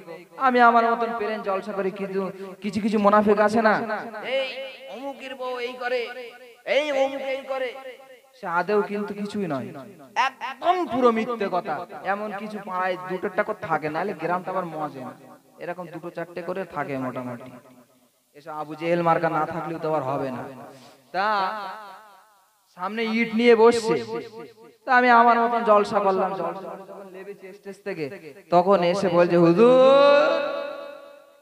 আমি আমার মতন পেলেন জলসা করে কিন্তু কিছু কিছু মোনাফেক আছে না এই অমুকের বউ এই করে এই অমুক এই করে সে আদেও কিন্তু কিছুই নয় একদম পুরো মিথ্যে কথা এমন কিছু পাড়ায় দুটো টাকা থাকে নাহলে গ্রামটা আবার মজে না এরকম দুটো চারটে করে থাকে মোটামুটি এসব আবু জেহেল মার্কা না থাকলেও তো আবার হবে না তা সামনে ইট নিয়ে বসছে তা আমি আমার মতন জলসা করলাম জলসা লেবে চেস্টেস থেকে তখন এসে বলছে হুজুর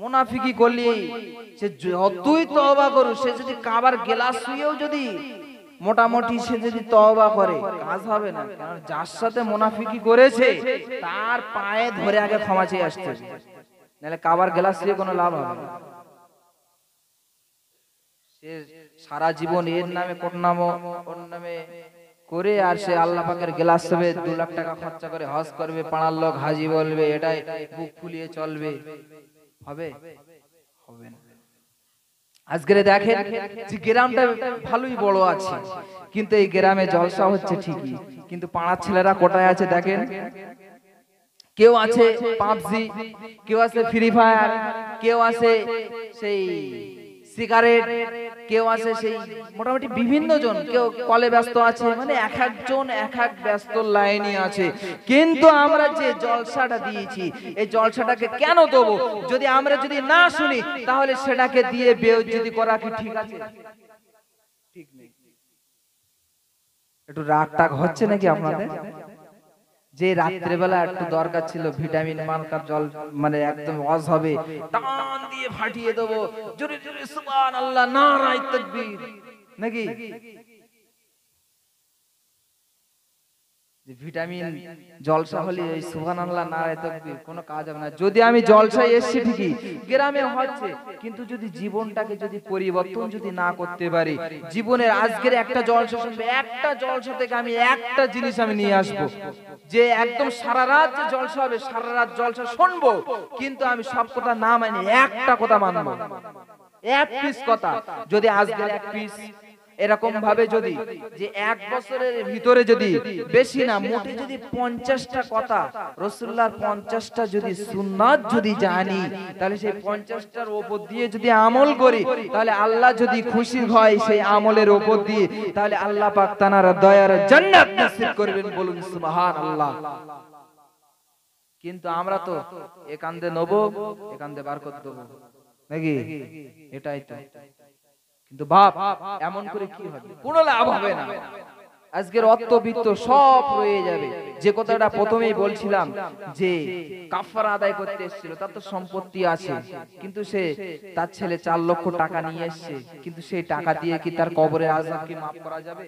মোনাফিকি করলি সে যতই তবা করুক সে যদি কাবার গেলাস শুয়েও যদি মোটামুটি সে যদি তবা করে কাজ হবে না কারণ যার সাথে মোনাফিকি করেছে তার পায়ে ধরে আগে ক্ষমা চেয়ে আসতে নাহলে কাবার গেলাস শুয়ে কোনো লাভ হবে না সে সারা জীবন এর নামে কোটনাম কোন নামে করে আর সে আল্লাহ পাকের গেলাস হবে দু লাখ টাকা খরচা করে হজ করবে পাড়ার লোক হাজি বলবে এটাই বুক ফুলিয়ে চলবে হবে হবে না আজকে দেখেন যে গ্রামটা ভালোই বড় আছে কিন্তু এই গ্রামে জলসা হচ্ছে ঠিকই কিন্তু পাড়ার ছেলেরা কোটায় আছে দেখেন কেউ আছে পাবজি কেউ আছে ফ্রি ফায়ার কেউ আছে সেই সিগারেট কেউ আছে সেই মোটামুটি বিভিন্ন জন কেউ কলে ব্যস্ত আছে মানে এক একজন এক এক ব্যস্ত লাইনে আছে কিন্তু আমরা যে জলসাটা দিয়েছি এই জলসাটাকে কেন দেবো যদি আমরা যদি না শুনি তাহলে সেটাকে দিয়ে যদি করা কি ঠিক আছে ঠিক একটু রাগ টাগ হচ্ছে নাকি আপনাদের যে রাত্রেবেলা একটু দরকার ছিল ভিটামিন মালকার জল মানে একদম অজ হবে টান দিয়ে ফাটিয়ে দেবো জোরে জোরে সুবান আল্লাহ নারায় তাকবীর নাকি ভিটামিন জলসা হলে এই সুহান আল্লাহ নারায় কোনো কাজ হবে না যদি আমি জলসায় এসছি ঠিকই গ্রামে হচ্ছে কিন্তু যদি জীবনটাকে যদি পরিবর্তন যদি না করতে পারি জীবনের আজকের একটা জলসা শুনবে একটা জলসা থেকে আমি একটা জিনিস আমি নিয়ে আসবো যে একদম সারা রাত জলসা হবে সারা রাত জলসা শুনবো কিন্তু আমি সব কথা না মানি একটা কথা মানবো এক পিস কথা যদি আজকে এক পিস এরকম ভাবে যদি যে এক বছরের ভিতরে যদি বেশি না মোটে যদি পঞ্চাশটা কথা রসুল্লার পঞ্চাশটা যদি সুন্নাত যদি জানি তাহলে সেই পঞ্চাশটার ওপর দিয়ে যদি আমল করি তাহলে আল্লাহ যদি খুশি হয় সেই আমলের ওপর দিয়ে তাহলে আল্লাহ পাক তানারা দয়ার জান্নাত নসিব করবেন বলুন আল্লাহ কিন্তু আমরা তো একান্দে নব একান্দে বার করতে দেবো নাকি এটাই তো কিন্তু ভাব এমন করে কি হবে কোনো লাভ হবে না আজকের অর্থবিত্ত সব রয়ে যাবে যে কথাটা প্রথমেই বলছিলাম যে কাফার আদায় করতে এসেছিল তার তো সম্পত্তি আছে কিন্তু সে তার ছেলে চার লক্ষ টাকা নিয়ে এসছে কিন্তু সেই টাকা দিয়ে কি তার কবরে আজাদ কি মাফ করা যাবে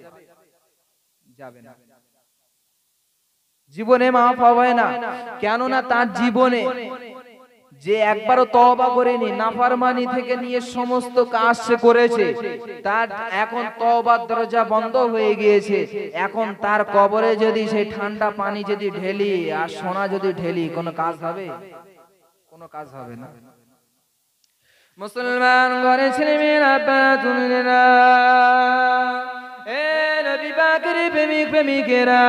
যাবে না জীবনে মাফ হবে না কেননা তার জীবনে যে একবারও তবা করেনি নাফারমানি থেকে নিয়ে সমস্ত কাজ সে করেছে তার এখন তবার দরজা বন্ধ হয়ে গিয়েছে এখন তার কবরে যদি সেই ঠান্ডা পানি যদি ঢেলি আর সোনা যদি ঢেলি কোনো কাজ হবে কোনো কাজ হবে না মুসলমান ঘরে ছেলে মেয়েরা প্রেমিক প্রেমিকেরা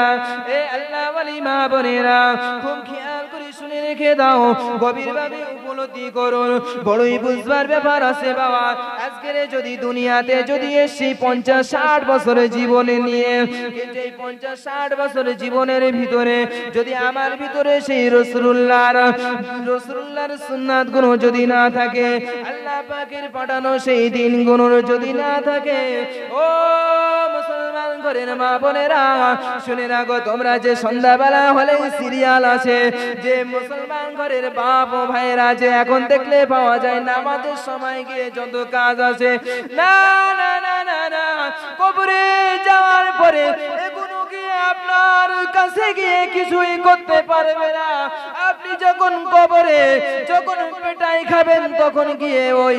এ আল্লাহ মা বোনেরা খুব খেয়াল শুনে রেখে দাও গভীরভাবে উপলব্ধি করুন বড়ই বুঝবার ব্যাপার আছে বাবা আজকের যদি দুনিয়াতে যদি এসে পঞ্চাশ ষাট বছরের জীবনে নিয়ে কিন্তু পঞ্চাশ ষাট বছরের জীবনের ভিতরে যদি আমার ভিতরে সেই রসুল্লাহর রসুল্লাহর সুন্নাত গুণ যদি না থাকে আল্লাহ পাখির পাঠানো সেই দিন গুণর যদি না থাকে ও মুসলমান ঘরের মা বোনেরা শুনে রাখো তোমরা যে সন্ধ্যাবেলা হলে সিরিয়াল আছে যে মুসলমান ঘরের বাপ ও ভাইরা যে এখন দেখলে পাওয়া যায় না আমাদের সময় গিয়ে যত কাজ আছে না না না না না কবরে যাওয়ার পরে এগুলো আপনার কাছে গিয়ে কিছুই করতে পারবে না আপনি যখন কবরে যখন পেটাই খাবেন তখন গিয়ে ওই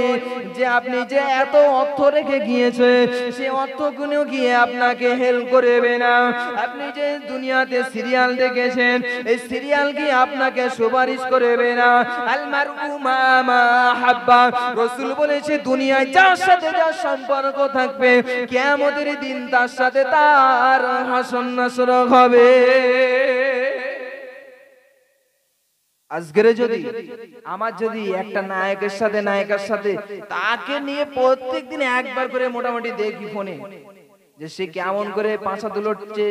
যে আপনি যে এত অর্থ রেখে গিয়েছে সে অর্থ অর্থগুলো গিয়ে আপনাকে হেল্প করবে না আপনি যে দুনিয়াতে সিরিয়াল দেখেছেন এই সিরিয়াল কি আপনাকে সুপারিশ করবে না আলমার উমামা হাব্বা রসুল বলেছে দুনিয়ায় যার সাথে যার সম্পর্ক থাকবে কেমন দিন তার সাথে তার হাসন নাসর হবে আজকের যদি আমার যদি একটা নায়কের সাথে নায়িকার সাথে তাকে নিয়ে প্রত্যেক দিন একবার করে মোটামুটি দেখি ফোনে যে সে কেমন করে পাঁচা তুলোচ্ছে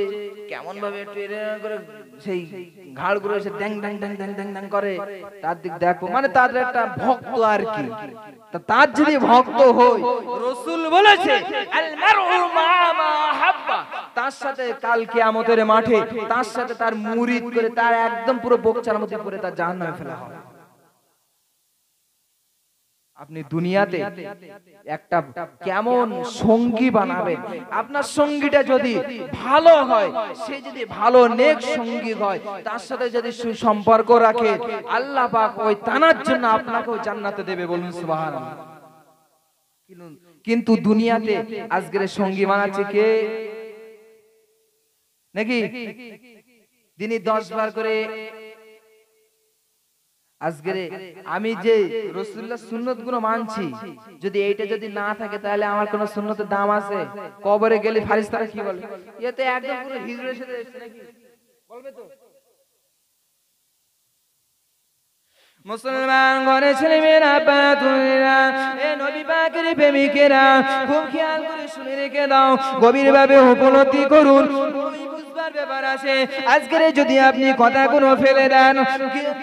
কেমন ভাবে করে সেই ঘাড়গুলো এসে ড্যাং ড্যাং ড্যাং ড্যাং ড্যাং ড্যাং করে তার দিক দেখো মানে তাদের একটা ভক্ত আর কি তার যদি ভক্ত হই রসুল বলেছে তার সাথে কাল কেয়ামতের মাঠে তার সাথে তার মুরিদ করে তার একদম পুরো বকচার মধ্যে করে তার জাহান্নামে ফেলা হয় আপনি দুনিয়াতে একটা কেমন সঙ্গী বানাবেন আপনার সঙ্গীটা যদি ভালো হয় সে যদি ভালো নেক সঙ্গী হয় তার সাথে যদি সুসম্পর্ক রাখে আল্লাহ পাক ওই তানার জন্য আপনাকেও জান্নাতে দেবে বলুন সুবহানাল্লাহ কিন্তু দুনিয়াতে আজকের সঙ্গী বানাচ্ছে কে নাকি দিনে দশ বার করে আজকে আমি যে রসুল্লাহ সুন্নত গুলো মানছি যদি এইটা যদি না থাকে তাহলে আমার কোন সুন্নতের দাম আছে কবরে গেলে ফারিস্তারা কি বলে এতে ইয়ে একদম সাথে বলবে তো মুসলমান ঘরে ছেলেমেয়েরা পাতুরা এ নবী পাকের প্রেমিকেরা খুব খেয়াল করে শুনে রেখে দাও গভীরভাবে উপলব্ধি করুন আজকের যদি আপনি কথা কোনো ফেলে দেন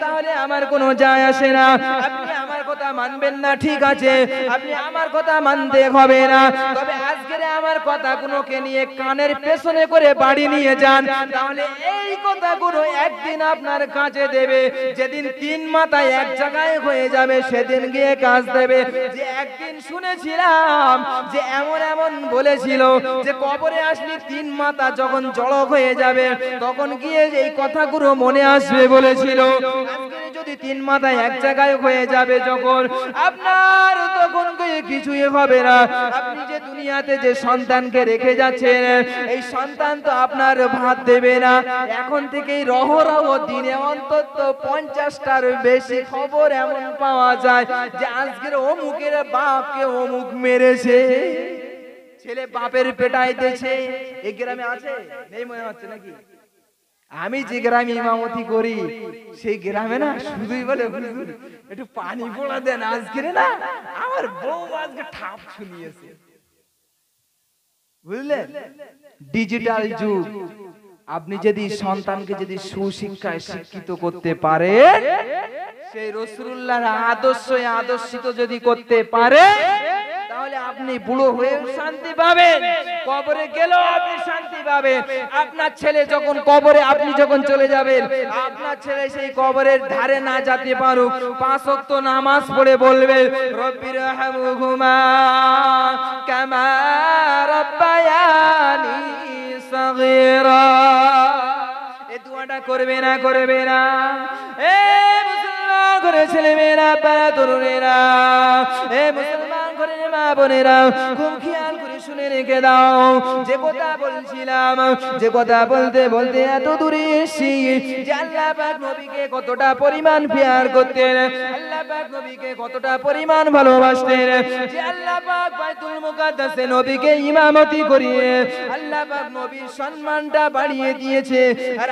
তাহলে আমার কোনো যায় আসে না আপনি আমার কথা মানবেন না ঠিক আছে আপনি আমার কথা মানতে হবে না তবে আজকের আমার কথাগুলোকে নিয়ে কানের পেছনে করে বাড়ি নিয়ে যান তাহলে এই কথাগুলো একদিন আপনার কাছে দেবে যেদিন তিন মাথায় এক জায়গায় হয়ে যাবে সেদিন গিয়ে কাজ দেবে যে একদিন শুনেছিলাম যে এমন এমন বলেছিল যে কবরে আসলে তিন মাথা যখন জড়ো হয়ে যাবে তখন গিয়ে এই কথাগুলো মনে আসবে বলেছিল যদি তিন মাথা এক জায়গায় হয়ে যাবে যখন আপনার তখন কিছুই হবে না আপনি যে দুনিয়াতে যে সন্তানকে রেখে যাচ্ছেন এই সন্তান তো আপনার ভাত দেবে না এখন থেকেই রহরহ দিনে অন্তত পঞ্চাশটার বেশি খবর এমন পাওয়া যায় যে আজকের অমুকের বাপকে অমুক মেরেছে ছেলে বাপের পেটাইতেছে এই গ্রামে আছে নেই মনে হচ্ছে নাকি আমি যে গ্রামে ইমামতি করি সেই গ্রামে না শুধুই বলে একটু পানি পোড়া দেন আজকের না আমার বউ আজকে ঠাপ শুনিয়েছে বুঝলে ডিজিটাল যুগ আপনি যদি সন্তানকে যদি সুশিক্ষায় শিক্ষিত করতে পারে সেই রসুল্লাহ আদর্শ আদর্শিত যদি করতে পারে তাহলে আপনি বুড়ো হয়ে শান্তি পাবেন কবরে গেলেও আপনি শান্তি পাবেন আপনার ছেলে যখন কবরে আপনি যখন চলে যাবেন আপনার ছেলে সেই কবরের ধারে না যেতে পারুক পাঁচত্ব নামাজ পড়ে বলবে রব্বির হামুহুমা কামা রব্বায়ানি সগীরা এই দোয়াটা করবে না করবে না এ মুসলমান করে ছেলে মেয়েরা তরুণেরা এ মুসলমান করে মা বোনেরা খুব খেয়াল শুনে রেখে দাও যে কথা বলছিলাম যে কথা বলতে বলতে এত দূরে এসি যে আল্লাহ পাক নবীকে কতটা পরিমাণ পেয়ার করতেন আল্লাহ পাক নবীকে কতটা পরিমাণ ভালোবাসতেন যে আল্লাহ পাক বাইতুল মুকাদ্দাসে নবীকে ইমামতি করিয়ে আল্লাহ পাক নবীর সম্মানটা বাড়িয়ে দিয়েছে আর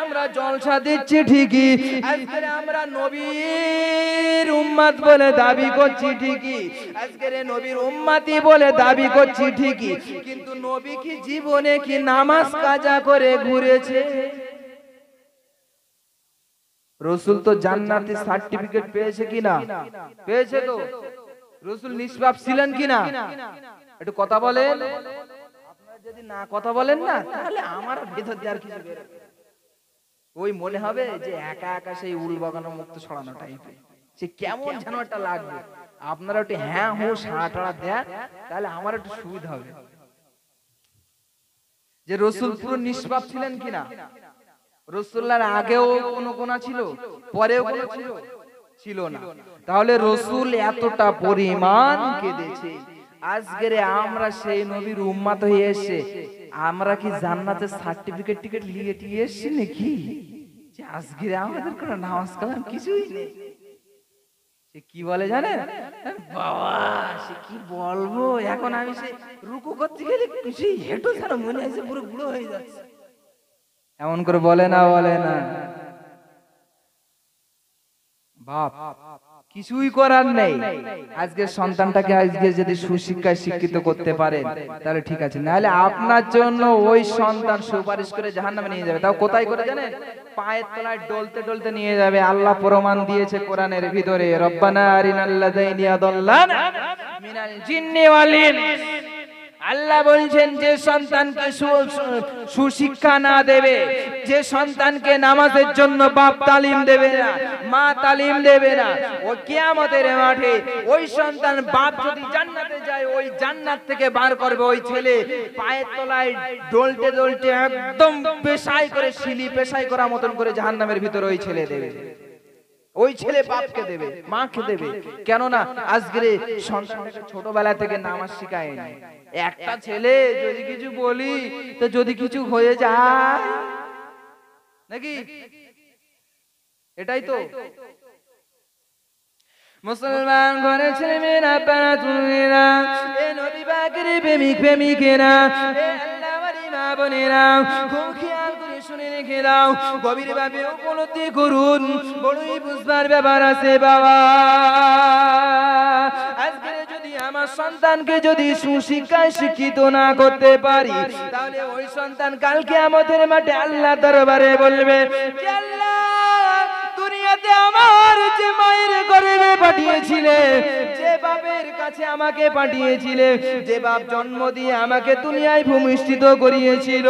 আমরা জলসা দিচ্ছি ঠিকই আজকে আমরা নবীর উম্মাদ বলে দাবি করছি ঠিকই আজকের নবীর উম্মাতি বলে দাবি করছি করছি ঠিকই কিন্তু নবী কি জীবনে কি নামাজ কাজা করে ঘুরেছে রসুল তো জান্নাতে সার্টিফিকেট পেয়েছে কিনা পেয়েছে তো রসুল নিষ্পাপ ছিলেন কিনা একটু কথা বলেন আপনারা যদি না কথা বলেন না তাহলে আমার ভেতর দিয়ে আর কিছু ওই মনে হবে যে একা একা সেই উল বাগানো মুক্ত ছড়ানো টাইপের সে কেমন যেন একটা লাগবে আপনারা একটু হ্যাঁ হো সাড়া দেন তাহলে আমার একটু সুবিধা হবে যে রসুলপুর নিষ্পাপ ছিলেন কিনা রসুল্লার আগেও কোনো কোন ছিল পরেও কোনো ছিল ছিল না তাহলে রসুল এতটা পরিমাণ কেঁদেছে আজকের আমরা সেই নবীর উম্মাত হয়ে এসে আমরা কি জান্নাতের সার্টিফিকেট টিকেট নিয়ে এসছি নাকি আজকের আমাদের কোনো নামাজ কালাম কিছুই নেই সে কি বলে জানে বাবা সে কি বলবো এখন আমি সে রুকু করতে গেলে সেই হেঁটো ছাড়া মনে আছে পুরো বুড়ো হয়ে যাচ্ছে এমন করে বলে না বলে না বাপ কিছুই করার নেই আজকে সন্তানটাকে আজকে যদি সুশিক্ষায় শিক্ষিত করতে পারেন তাহলে ঠিক আছে নাহলে আপনার জন্য ওই সন্তান সুপারিশ করে জাহান নামে নিয়ে যাবে তাও কোথায় করে জানেন পায়ের তলায় ডলতে ডলতে নিয়ে যাবে আল্লাহ প্রমাণ দিয়েছে কোরআনের ভিতরে জিন্নি আল্লাহ বলছেন যে সন্তানকে সুশিক্ষা না দেবে যে সন্তানকে নামাজের জন্য বাপ তালিম দেবে না মা তালিম দেবে না ও কিয়ামতের মাঠে ওই সন্তান বাপ যদি জান্নাতে যায় ওই জান্নাত থেকে বার করবে ওই ছেলে পায়ের তলায় ডলতে ডলতে একদম পেশাই করে শিলি পেশাই করার মতন করে জাহান্নামের ভিতরে ওই ছেলে দেবে ওই ছেলে বাপকে দেবে মাকে দেবে কেন না আজকে ছোটবেলা থেকে নামাজ শিখায়নি একটা ছেলে যদি কিছু বলি তো যদি কিছু হয়ে যায় নাকি এটাই তো মুসলমান ঘরে ছেলে মেয়েরা তুমি না এ নবী বাগরে প্রেমিক প্রেমিকেরা এ আল্লাহ মা বোনেরা খুব খেয়াল শুনে রেখে দাও গভীর ভাবে উপলব্ধি করুন বড়ই বুঝবার ব্যাপার আছে বাবা যদি আমার সন্তানকে যদি সুশিক্ষায় শিক্ষিত না করতে পারি তাহলে ওই সন্তান কালকে আমাদের মাঠে আল্লাহ দরবারে বলবে আল্লাহ দুনিয়াতে আমার যে মায়ের গরিবে পাঠিয়েছিলে যে বাপের কাছে আমাকে পাঠিয়েছিলে যে বাপ জন্ম দিয়ে আমাকে দুনিয়ায় ভূমিষ্ঠিত করিয়েছিল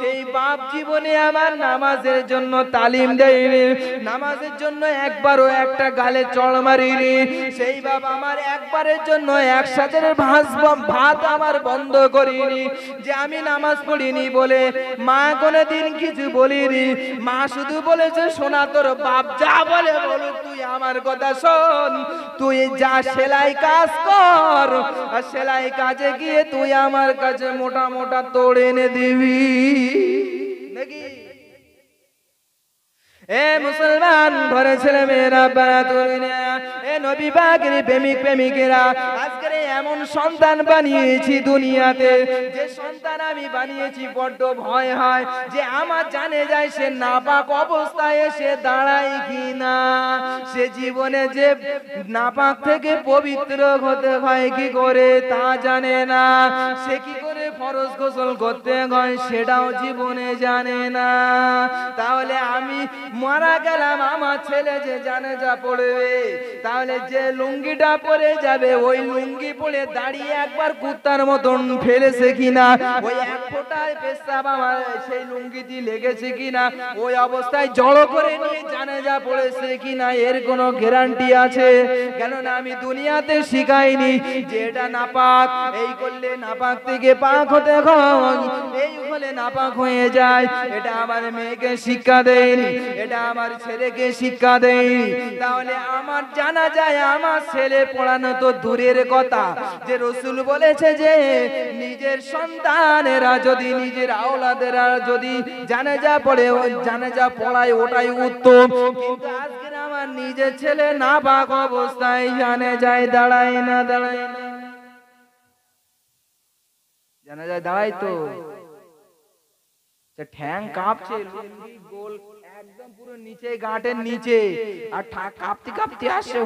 সেই বাপ জীবনে আমার নামাজের জন্য তালিম দেয়নি নামাজের জন্য একবারও একটা গালে চড় মারিনি সেই বাপ আমার একবারের জন্য একসাথে ভাস ভাত আমার বন্ধ করিনি যে আমি নামাজ পড়িনি বলে মা কোনো দিন কিছু বলিনি মা শুধু বলেছে সোনা তোর বাপ যা বলে তুই আমার কথা শোন তুই যা সেলাই কাজ কর সেলাই কাজে গিয়ে তুই আমার কাছে মোটা মোটা তোড়ে এনে দিবি এ মুসলমান ঘরে ছেলে মেয়েরা বারা তুলি এ নবী বাগের প্রেমিক প্রেমিকেরা এমন সন্তান বানিয়েছি দুনিয়াতে যে সন্তান আমি বানিয়েছি বড্ড ভয় হয় যে আমার জানে যায় সে নাপাক অবস্থায় এসে দাঁড়াই কি না সে জীবনে যে নাপাক থেকে পবিত্র হতে হয় কি করে তা জানে না সে কি করে ফরজ গোসল করতে হয় সেটাও জীবনে জানে না তাহলে আমি মারা গেলাম আমার ছেলে যে জানে যা পড়বে তাহলে যে লুঙ্গিটা পরে যাবে ওই লুঙ্গি পরে দাঁড়িয়ে একবার কুত্তার মতন ফেলেছে কিনা ওই এক ফোটায় পেশাব আমার সেই লুঙ্গিটি লেগেছে কিনা ওই অবস্থায় জড়ো করে নিয়ে জানে যা পড়েছে কিনা এর কোনো গ্যারান্টি আছে কেননা আমি দুনিয়াতে শিখাইনি যে এটা নাপাক এই করলে নাপাক থেকে পাক নাপাক হয়ে যায় এটা আমার মেয়েকে শিক্ষা দেয়নি এটা আমার ছেলেকে শিক্ষা দেয়নি তাহলে আমার জানা যায় আমার ছেলে পড়ানো তো দূরের কথা যে রসুল বলেছে যে নিজের সন্তানেরা যদি নিজের আওলাদের যদি জানে যা পড়ে জানে যা পড়ায় ওটাই উত্তম কিন্তু আজকে আমার নিজের ছেলে না পাক অবস্থায় জানে যায় দাঁড়ায় না দাঁড়ায় না জানাজায় দাঁড়াই তো আচ্ছা, ঠ্যাং কাঁপছে গোল একদম পুরো নিচে গাঁটের নিচে আর কাঁপতে কাঁপতে আসছে